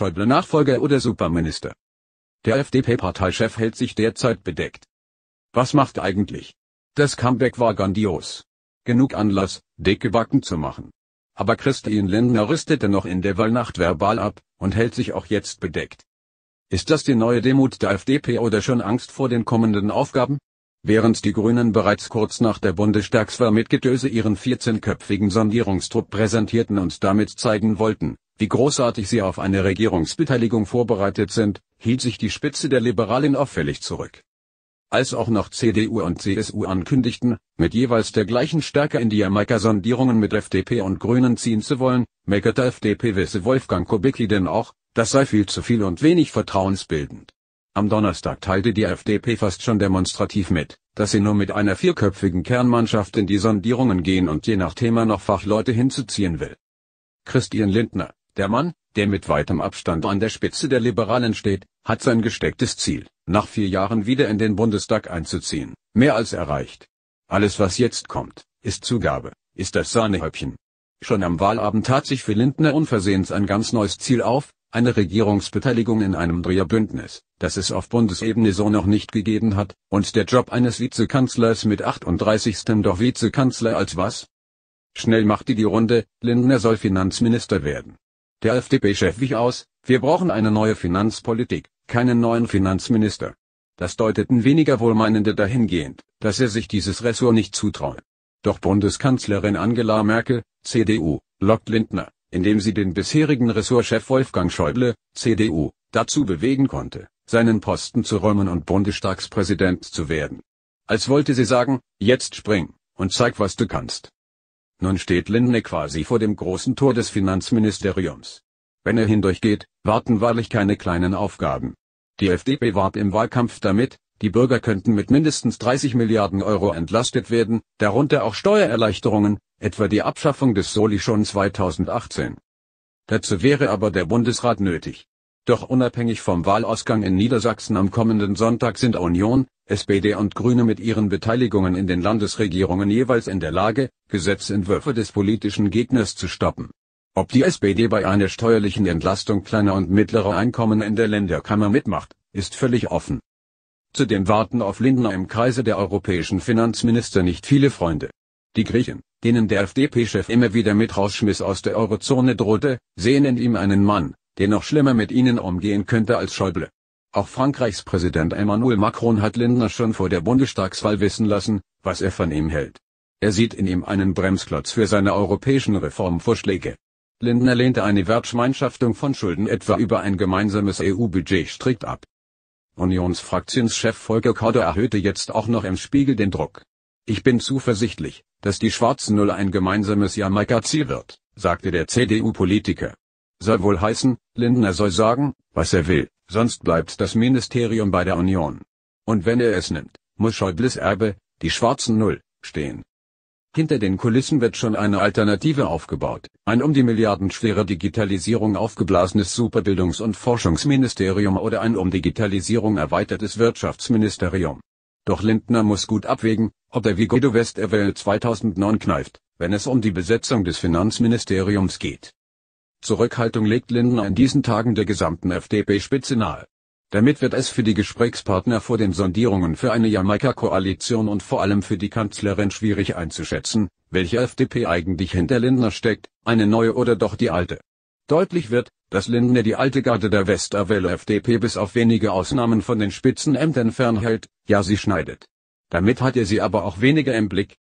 Schäuble Nachfolger oder Superminister. Der FDP-Parteichef hält sich derzeit bedeckt. Was macht eigentlich? Das Comeback war grandios. Genug Anlass, dicke Backen zu machen. Aber Christian Lindner rüstete noch in der Wahlnacht verbal ab und hält sich auch jetzt bedeckt. Ist das die neue Demut der FDP oder schon Angst vor den kommenden Aufgaben? Während die Grünen bereits kurz nach der Bundestagswahl mit Getöse ihren 14-köpfigen Sondierungstrupp präsentierten und damit zeigen wollten, wie großartig sie auf eine Regierungsbeteiligung vorbereitet sind, hielt sich die Spitze der Liberalen auffällig zurück. Als auch noch CDU und CSU ankündigten, mit jeweils der gleichen Stärke in die Jamaika-Sondierungen mit FDP und Grünen ziehen zu wollen, meckerte FDP-Wisse Wolfgang Kubicki denn auch, das sei viel zu viel und wenig vertrauensbildend. Am Donnerstag teilte die FDP fast schon demonstrativ mit, dass sie nur mit einer vierköpfigen Kernmannschaft in die Sondierungen gehen und je nach Thema noch Fachleute hinzuziehen will. Christian Lindner, der Mann, der mit weitem Abstand an der Spitze der Liberalen steht, hat sein gestecktes Ziel, nach vier Jahren wieder in den Bundestag einzuziehen, mehr als erreicht. Alles was jetzt kommt, ist Zugabe, ist das Sahnehäubchen. Schon am Wahlabend tat sich für Lindner unversehens ein ganz neues Ziel auf, eine Regierungsbeteiligung in einem Dreherbündnis, das es auf Bundesebene so noch nicht gegeben hat, und der Job eines Vizekanzlers mit 38. doch Vizekanzler als was? Schnell machte die Runde, Lindner soll Finanzminister werden. Der fdp chef wich aus, wir brauchen eine neue Finanzpolitik, keinen neuen Finanzminister. Das deuteten weniger Wohlmeinende dahingehend, dass er sich dieses Ressort nicht zutraue. Doch Bundeskanzlerin Angela Merkel, CDU, lockt Lindner, indem sie den bisherigen Ressortchef Wolfgang Schäuble, CDU, dazu bewegen konnte, seinen Posten zu räumen und Bundestagspräsident zu werden. Als wollte sie sagen, jetzt spring, und zeig was du kannst. Nun steht Lindner quasi vor dem großen Tor des Finanzministeriums. Wenn er hindurchgeht, warten wahrlich keine kleinen Aufgaben. Die FDP warb im Wahlkampf damit, die Bürger könnten mit mindestens 30 Milliarden Euro entlastet werden, darunter auch Steuererleichterungen, etwa die Abschaffung des Soli schon 2018. Dazu wäre aber der Bundesrat nötig. Doch unabhängig vom Wahlausgang in Niedersachsen am kommenden Sonntag sind Union, SPD und Grüne mit ihren Beteiligungen in den Landesregierungen jeweils in der Lage, Gesetzentwürfe des politischen Gegners zu stoppen. Ob die SPD bei einer steuerlichen Entlastung kleiner und mittlerer Einkommen in der Länderkammer mitmacht, ist völlig offen. Zudem warten auf Lindner im Kreise der europäischen Finanzminister nicht viele Freunde. Die Griechen, denen der FDP-Chef immer wieder mit Rausschmiss aus der Eurozone drohte, sehen in ihm einen Mann, der noch schlimmer mit ihnen umgehen könnte als Schäuble. Auch Frankreichs Präsident Emmanuel Macron hat Lindner schon vor der Bundestagswahl wissen lassen, was er von ihm hält. Er sieht in ihm einen Bremsklotz für seine europäischen Reformvorschläge. Lindner lehnte eine Wertschmeinschaftung von Schulden etwa über ein gemeinsames EU-Budget strikt ab. Unionsfraktionschef Volker Kauder erhöhte jetzt auch noch im Spiegel den Druck. Ich bin zuversichtlich, dass die schwarze Null ein gemeinsames Jamaika-Ziel wird, sagte der CDU-Politiker. Soll wohl heißen, Lindner soll sagen, was er will, sonst bleibt das Ministerium bei der Union. Und wenn er es nimmt, muss Schäubles Erbe, die schwarzen Null, stehen. Hinter den Kulissen wird schon eine Alternative aufgebaut, ein um die milliardenschwere Digitalisierung aufgeblasenes Superbildungs- und Forschungsministerium oder ein um Digitalisierung erweitertes Wirtschaftsministerium. Doch Lindner muss gut abwägen, ob er wie Guido Westerwelle 2009 kneift, wenn es um die Besetzung des Finanzministeriums geht. Zurückhaltung legt Lindner in diesen Tagen der gesamten FDP-Spitze nahe. Damit wird es für die Gesprächspartner vor den Sondierungen für eine Jamaika-Koalition und vor allem für die Kanzlerin schwierig einzuschätzen, welche FDP eigentlich hinter Lindner steckt, eine neue oder doch die alte. Deutlich wird, dass Lindner die alte Garde der Westerwelle FDP bis auf wenige Ausnahmen von den Spitzenämtern fernhält, ja sie schneidet. Damit hat er sie aber auch weniger im Blick,